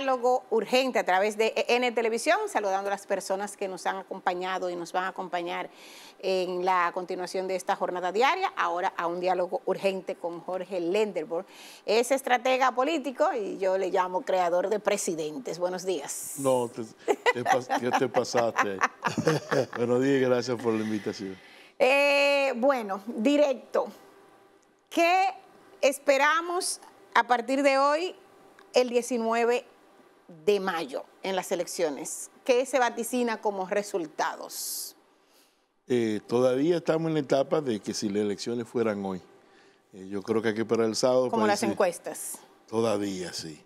diálogo urgente a través de e N Televisión, saludando a las personas que nos han acompañado y nos van a acompañar en la continuación de esta jornada diaria, ahora a un diálogo urgente con Jorge Lenderborg. Es estratega político y yo le llamo creador de presidentes. Buenos días. No, ¿qué te pasaste? Buenos días, gracias por la invitación. Eh, bueno, directo. ¿Qué esperamos a partir de hoy, el 19 de mayo en las elecciones. ¿Qué se vaticina como resultados? Eh, todavía estamos en la etapa de que si las elecciones fueran hoy, eh, yo creo que hay que esperar el sábado... Como las encuestas. Todavía, sí.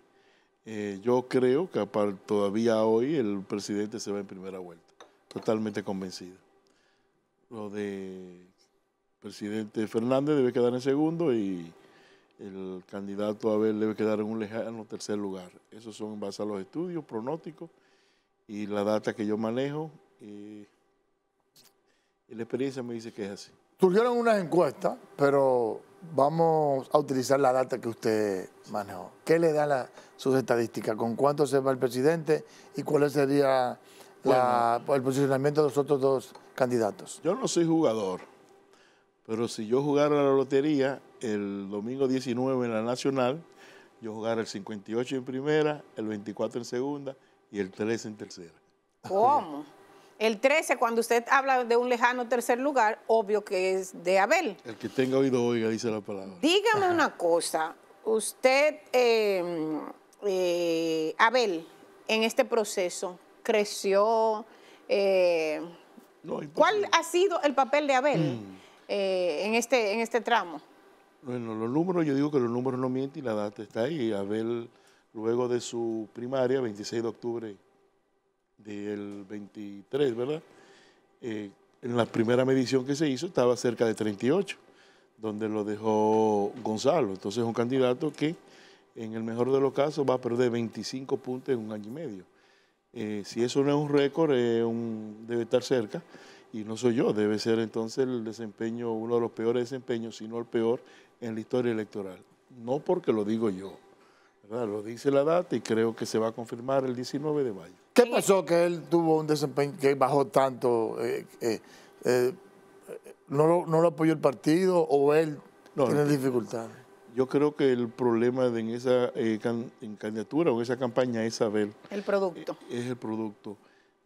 Eh, yo creo que todavía hoy el presidente se va en primera vuelta, totalmente convencido. Lo de presidente Fernández debe quedar en segundo y el candidato a ver debe quedar en un lejano tercer lugar. Eso son en base a los estudios, pronósticos y la data que yo manejo. y la experiencia me dice que es así. Surgieron unas encuestas, pero vamos a utilizar la data que usted manejó. ¿Qué le da sus estadísticas? ¿Con cuánto se va el presidente y cuál sería el posicionamiento de los otros dos candidatos? Yo no soy jugador, pero si yo jugara la lotería, el domingo 19 en la Nacional, yo jugaré el 58 en primera, el 24 en segunda y el 13 en tercera. ¿Cómo? El 13, cuando usted habla de un lejano tercer lugar, obvio que es de Abel. El que tenga oído oiga, dice la palabra. Dígame una cosa, usted, em, eh, Abel, en este proceso, creció... Eh, ¿Cuál ha sido el papel de Abel mm. eh, en, este, en este tramo? Bueno, los números, yo digo que los números no mienten y la data está ahí. Abel, luego de su primaria, 26 de octubre del 23, ¿verdad? Eh, en la primera medición que se hizo estaba cerca de 38, donde lo dejó Gonzalo. Entonces es un candidato que en el mejor de los casos va a perder 25 puntos en un año y medio. Eh, si eso no es un récord, debe estar cerca. Y no soy yo, debe ser entonces el desempeño, uno de los peores desempeños, si no el peor en la historia electoral. No porque lo digo yo, lo dice la data y creo que se va a confirmar el 19 de mayo. ¿Qué pasó que él tuvo un desempeño que bajó tanto? Eh, eh, eh, no, lo, apoyó el partido o él tiene dificultades? Yo creo que el problema en esa candidatura o en esa campaña es saber. El producto. Es el producto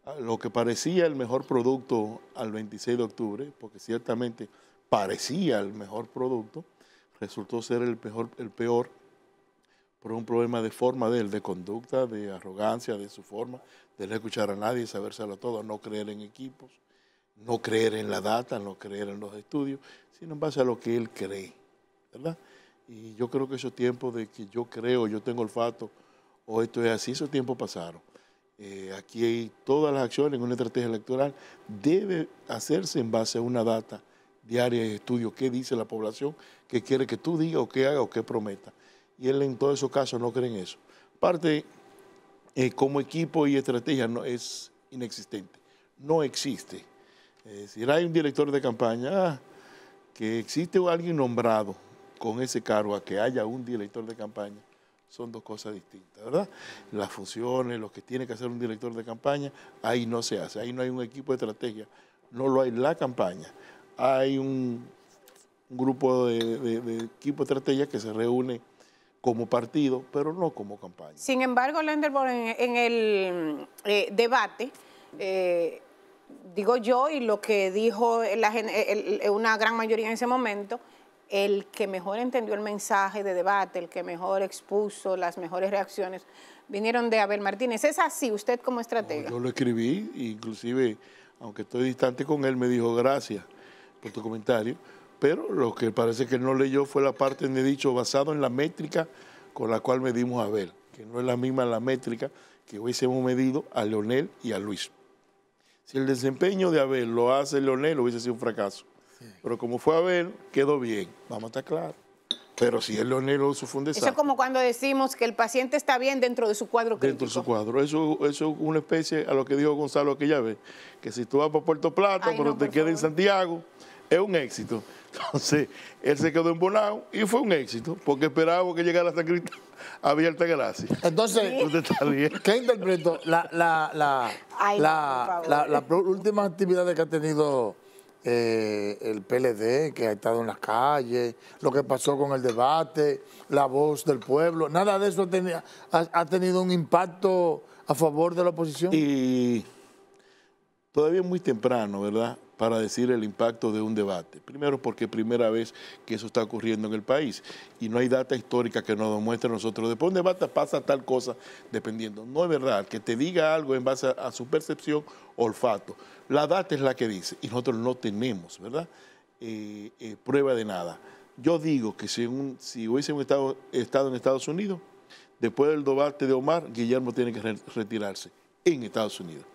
ah, lo que parecía el mejor producto al 26 de octubre, porque ciertamente parecía el mejor producto, resultó ser el peor, el peor por un problema de forma de él, de conducta, de arrogancia, de su forma, de no escuchar a nadie, sabérselo todo, no creer en equipos, no creer en la data, no creer en los estudios, sino en base a lo que él cree, ¿verdad? Y yo creo que esos tiempos de que yo creo, yo tengo olfato, o esto es así, esos tiempos pasaron. Eh, aquí hay todas las acciones, en una estrategia electoral debe hacerse en base a una data diario de estudio qué dice la población, qué quiere que tú digas o qué haga o qué prometa. Y él en todos esos casos no cree en eso. Parte eh, como equipo y estrategia no, es inexistente, no existe. Es decir, hay un director de campaña, ah, que existe alguien nombrado con ese cargo, a que haya un director de campaña, son dos cosas distintas, ¿verdad? Las funciones, lo que tiene que hacer un director de campaña, ahí no se hace, ahí no hay un equipo de estrategia, no lo hay la campaña, hay un, grupo de, equipo de estrategia que se reúne como partido, pero no como campaña. Sin embargo, Lenderborn, en, el eh, debate, eh, digo yo, y lo que dijo una gran mayoría en ese momento, el que mejor entendió el mensaje de debate, el que mejor expuso las mejores reacciones, vinieron de Abel Martínez. ¿Es así usted como estratega? yo lo escribí, inclusive, aunque estoy distante con él, me dijo gracias por tu comentario, pero lo que parece que no leyó fue la parte de he dicho basado en la métrica con la cual medimos a Abel, que no es la misma la métrica que hubiésemos medido a Leonel y a Luis. Si el desempeño de Abel lo hace Leonel, hubiese sido un fracaso. Pero como fue Abel, quedó bien. Vamos a estar claros. Pero si es Leonel, o su un Eso es como cuando decimos que el paciente está bien dentro de su cuadro crítico. Dentro de su cuadro. Eso, es una especie a lo que dijo Gonzalo aquella vez, que si tú vas para Puerto Plata, pero te quedas en Santiago, es un éxito. Entonces, él se quedó embolado y fue un éxito, porque esperábamos que llegara hasta Cristo abierta gracia. Entonces, ¿qué interpreto? La, la, la, que ha tenido eh, el PLD, que ha estado en las calles, lo que pasó con el debate, la voz del pueblo, nada de eso ha, ha tenido un impacto a favor de la oposición. Y todavía es muy temprano, ¿verdad? para decir el impacto de un debate. Primero porque es primera vez que eso está ocurriendo en el país y no hay data histórica que nos demuestre a nosotros. Después de un debate pasa tal cosa dependiendo. No es verdad que te diga algo en base a, su percepción, olfato. La data es la que dice y nosotros no tenemos, ¿verdad? Eh, eh, prueba de nada. Yo digo que si, un, estado, en Estados Unidos, después del debate de Omar, Guillermo tiene que retirarse en Estados Unidos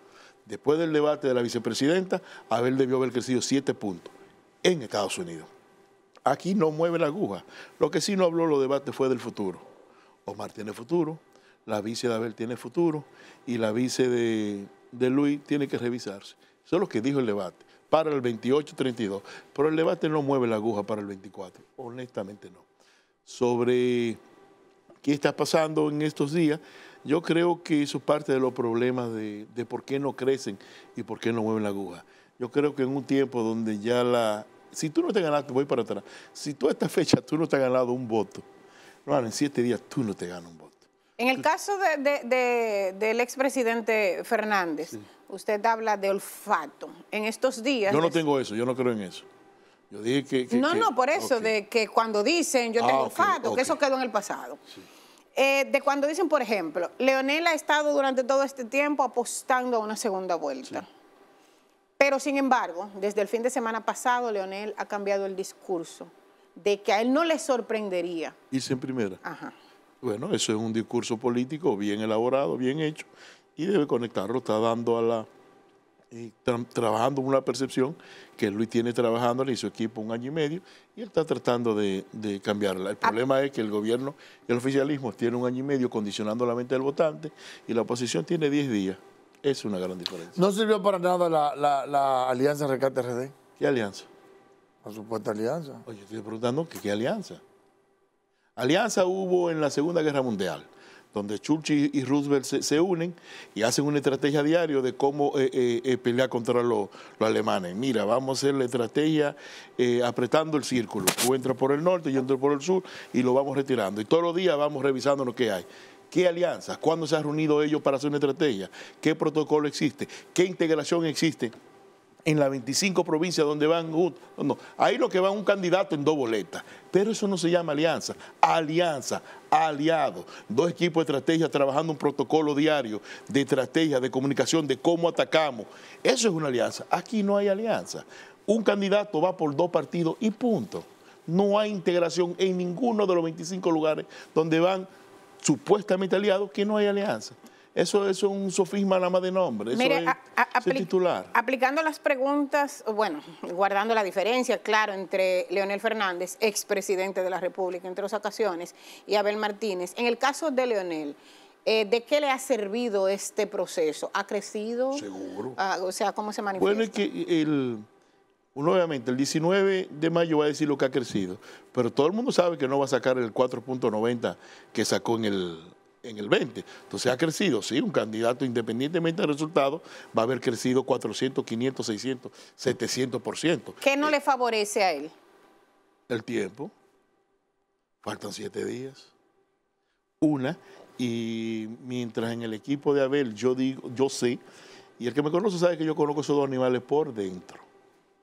después del debate de la vicepresidenta, Abel debió haber crecido siete puntos en Estados Unidos. Aquí no mueve la aguja. Lo que sí no habló los debates fue del futuro. Omar tiene futuro, la vice de Abel tiene futuro y la vice de, de Luis tiene que revisarse. Eso es lo que dijo el debate para el 28-32. Pero el debate no mueve la aguja para el 24, honestamente no. Sobre ¿Qué está pasando en estos días, yo creo que eso es parte de los problemas de, por qué no crecen y por qué no mueven la aguja. Yo creo que en un tiempo donde ya la... Si tú no te ganaste, voy para atrás. Si tú a esta fecha tú no te has ganado un voto, no, en siete días tú no te ganas un voto. En el caso del expresidente Fernández, usted habla de olfato. En estos días... Yo no tengo eso, yo no creo en eso. Yo dije que... no, no, por eso, de que cuando dicen, yo ah, tengo fato, que eso quedó en el pasado. Eh, de cuando dicen, por ejemplo, Leonel ha estado durante todo este tiempo apostando a una segunda vuelta. Pero sin embargo, desde el fin de semana pasado, Leonel ha cambiado el discurso de que a él no le sorprendería. Irse en primera. Ajá. Bueno, eso es un discurso político bien elaborado, bien hecho, y debe conectarlo, está dando a la y trabajando una percepción que Luis tiene trabajando y su equipo un año y medio, y él está tratando de, cambiarla. El ah. problema es que el gobierno, y el oficialismo, tiene un año y medio condicionando la mente del votante y la oposición tiene 10 días. Es una gran diferencia. ¿No sirvió para nada la, la, la alianza Rescate RD? ¿Qué alianza? La supuesta alianza. Oye, estoy preguntando qué alianza. Alianza hubo en la Segunda Guerra Mundial donde Churchill y Roosevelt se, unen y hacen una estrategia diaria de cómo eh, eh, eh, pelear contra los alemanes. Mira, vamos a hacer la estrategia apretando el círculo. Tú entras por el norte, yo entro por el sur y lo vamos retirando. Y todos los días vamos revisando lo que hay. ¿Qué alianzas? ¿Cuándo se han reunido ellos para hacer una estrategia? ¿Qué protocolo existe? ¿Qué integración existe? en las 25 provincias donde van, no, ahí lo que va un candidato en dos boletas, pero eso no se llama alianza, alianza, aliados. Dos equipos de estrategia trabajando un protocolo diario de estrategia, de comunicación, de cómo atacamos. Eso es una alianza. Aquí no hay alianza. Un candidato va por dos partidos y punto. No hay integración en ninguno de los 25 lugares donde van supuestamente aliados que no hay alianza. Eso, es un sofisma nada más de nombre, es, titular. Aplicando las preguntas, bueno, guardando la diferencia, claro, entre Leonel Fernández, expresidente de la República entre otras ocasiones, y Abel Martínez. En el caso de Leonel, eh, ¿de qué le ha servido este proceso? ¿Ha crecido? Seguro. Ah, o sea, ¿cómo se manifiesta? Bueno, es que el... Obviamente, el 19 de mayo va a decir lo que ha crecido, pero todo el mundo sabe que no va a sacar el 4.90 que sacó en el, en el 20. Entonces ha crecido, sí, un candidato independientemente del resultado va a haber crecido 400, 500, 600, 700%. ¿Qué no eh, le favorece a él? El tiempo. Faltan siete días. Una. Y mientras en el equipo de Abel yo digo, yo sé, y el que me conoce sabe que yo conozco esos dos animales por dentro,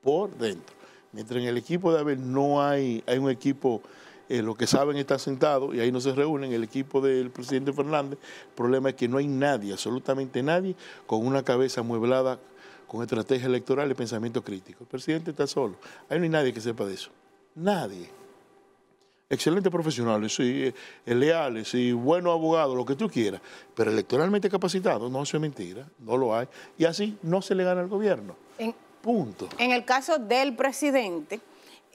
por dentro. Mientras en el equipo de Abel no hay, hay un equipo eh, ...lo que saben está sentado... y ahí no se reúnen, el equipo del presidente Fernández, el problema es que no hay nadie, absolutamente nadie, con una cabeza amueblada con estrategia electoral y pensamiento crítico. El presidente está solo, ahí no hay nadie que sepa de eso, nadie. Excelentes profesionales, sí, eh, eh, leales, sí, buenos abogados, lo que tú quieras, pero electoralmente capacitados, no, se mentira, no lo hay. Y así no se le gana al gobierno. En, Punto. En el caso del presidente,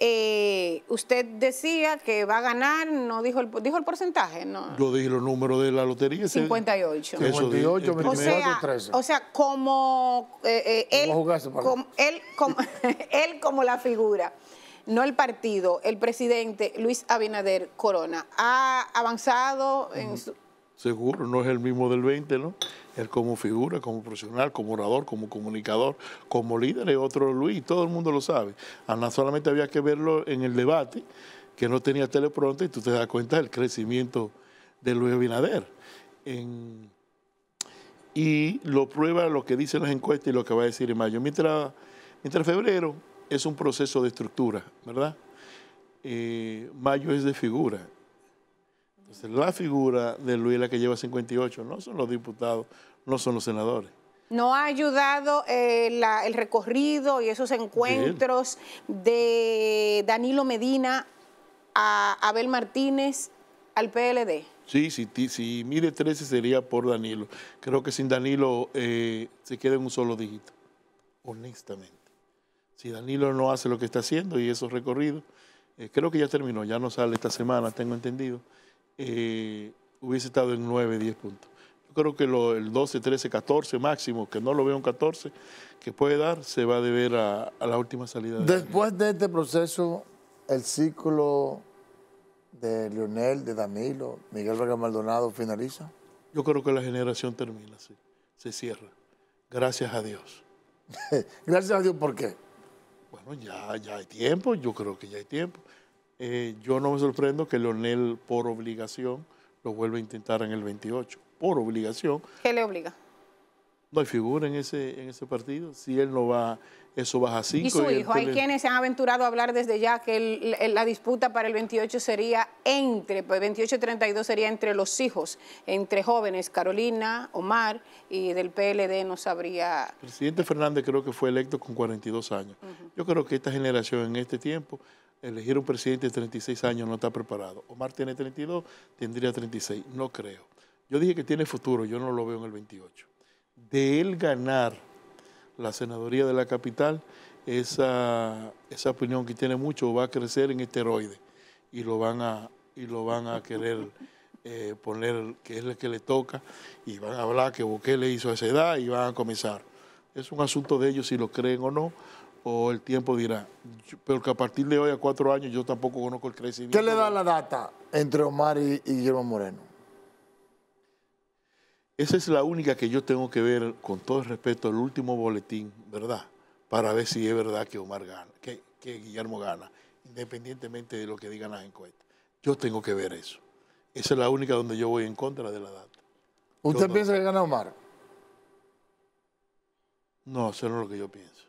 eh, usted decía que va a ganar, no dijo el, dijo el porcentaje, ¿no? Yo dije los números de la lotería. 58. 58, o sea, O sea, como, eh, eh, él, como él, como, la figura, no el partido, el presidente Luis Abinader Corona, ha avanzado en Seguro, no es el mismo del 20, ¿no? él como figura, como profesional, como orador, como comunicador, como líder, es otro Luis, todo el mundo lo sabe. Ana solamente había que verlo en el debate, que no tenía telepronta y tú te das cuenta del crecimiento de Luis Abinader. y lo prueba lo que dicen las encuestas y lo que va a decir en mayo. Mientras, febrero es un proceso de estructura, ¿verdad? Eh, mayo es de figura. Entonces, la figura de Luis, la que lleva 58, no son los diputados, no son los senadores. ¿No ha ayudado eh, el recorrido y esos encuentros de, Danilo Medina a Abel Martínez al PLD? Sí, si, sí, mire 13 sería por Danilo. Creo que sin Danilo eh, se queda en un solo dígito, honestamente. Si Danilo no hace lo que está haciendo y esos recorridos, eh, creo que ya terminó, ya no sale esta semana, tengo entendido, hubiese estado en 9, 10 puntos creo que el 12, 13, 14 máximo, que no lo veo un 14, que puede dar, se va a deber a, a la última salida. Después de, este proceso, el ciclo de Lionel, de Danilo, Miguel Vega Maldonado finaliza. Yo creo que la generación termina, sí. Se cierra. Gracias a Dios. Gracias a Dios, ¿por qué? Bueno, ya, ya hay tiempo, yo creo que ya hay tiempo. Eh, yo no me sorprendo que Leonel, por obligación, lo vuelva a intentar en el 28 por obligación. ¿Qué le obliga? No hay figura en ese, en ese partido. Si él no va, eso baja a 5. Y su hijo, hay quienes se han aventurado a hablar desde ya que la disputa para el 28 sería entre, pues 28-32 sería entre los hijos, entre jóvenes, Carolina, Omar, y del PLD no sabría... Presidente Fernández creo que fue electo con 42 años. Yo creo que esta generación en este tiempo elegir un presidente de 36 años no está preparado. Omar tiene 32, tendría 36, no creo. Yo dije que tiene futuro, yo no lo veo en el 28. De él ganar la senadoría de la capital, esa, esa opinión que tiene mucho va a crecer en esteroides y lo van a, y lo van a querer eh, poner que es el que le toca y van a hablar que le hizo a esa edad y van a comenzar. Es un asunto de ellos si lo creen o no, o el tiempo dirá. pero que a partir de hoy, a cuatro años, yo tampoco conozco el crecimiento. ¿Qué le da la data entre Omar y Guillermo Moreno? Esa es la única que yo tengo que ver, con todo el respeto, el último boletín, ¿verdad? Para ver si es verdad que Omar gana, que, Guillermo gana, independientemente de lo que digan las encuestas. Yo tengo que ver eso. Esa es la única donde yo voy en contra de la data. ¿Usted piensa que gana Omar? No, eso no es lo que yo pienso.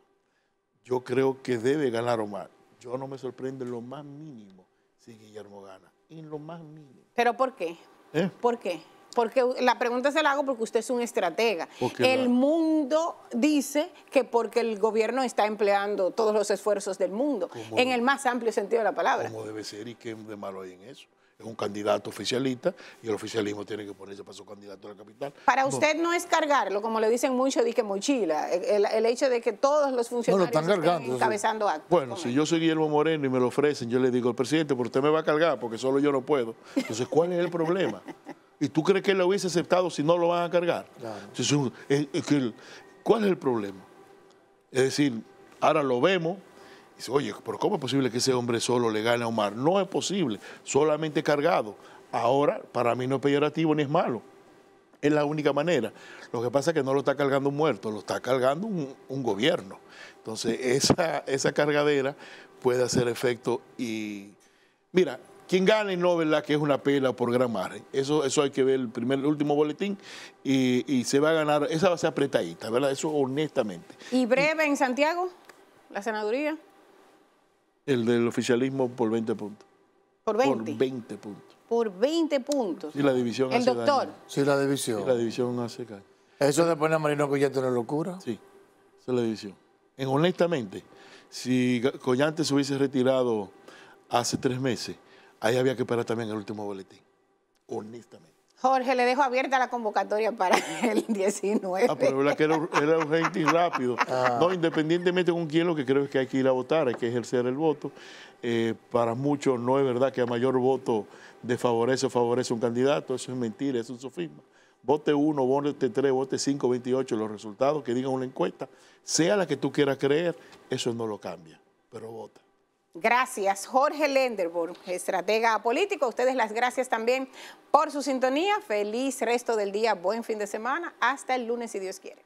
Yo creo que debe ganar Omar. Yo no me sorprende en lo más mínimo si Guillermo gana. En lo más mínimo. ¿Pero por qué? ¿Eh? ¿Por qué? porque la pregunta se la hago porque usted es un estratega. El mundo dice que porque el gobierno está empleando todos los esfuerzos del mundo, en el más amplio sentido de la palabra. ¿Cómo debe ser y qué de malo hay en eso. Es un candidato oficialista y el oficialismo tiene que ponerse para su candidato a la capital. Para usted no, es cargarlo, como le dicen mucho, dije mochila, el, hecho de que todos los funcionarios están encabezando actos. Bueno, si yo soy Guillermo Moreno y me lo ofrecen, yo le digo al presidente, pero usted me va a cargar porque solo yo no puedo. Entonces, ¿cuál es el problema? ¿Y tú crees que él lo hubiese aceptado si no lo van a cargar? ¿Cuál es el problema? Es decir, ahora lo vemos. Y dice, oye, pero ¿cómo es posible que ese hombre solo le gane a Omar? No es posible, solamente cargado. Ahora, para mí no es peyorativo ni es malo. Es la única manera. Lo que pasa es que no lo está cargando un muerto, lo está cargando un, gobierno. Entonces, esa, esa cargadera puede hacer efecto y... Mira, quien gane, no, ¿verdad? Que es una pela por gran margen. Eso, eso hay que ver el primer, último boletín y, se va a ganar, esa va a ser apretadita, ¿verdad? Eso honestamente. ¿Y breve en Santiago? ¿La senaduría? El del oficialismo por 20 puntos. ¿Por 20? Por 20 puntos. Por 20 puntos. Y la división El doctor. Sí, la división. Y la división hace caer. Eso de pone a Marino Collante una locura. Sí, esa es la división. En honestamente, si Collante se hubiese retirado hace tres meses, ahí había que esperar también el último boletín, honestamente. Jorge, le dejo abierta la convocatoria para el 19. Ah, pero que era, urgente y rápido. Ah. No, independientemente con quién, lo que creo es que hay que ir a votar, hay que ejercer el voto. Eh, para muchos no es verdad que a mayor voto desfavorece o favorece un candidato, eso es mentira, eso es un sofisma. Vote uno, vote tres, vote cinco, 28, los resultados que digan una encuesta, sea la que tú quieras creer, eso no lo cambia, pero vota. Gracias, Jorge Lenderburg, estratega político. ustedes las gracias también por su sintonía. Feliz resto del día, buen fin de semana. Hasta el lunes, si Dios quiere.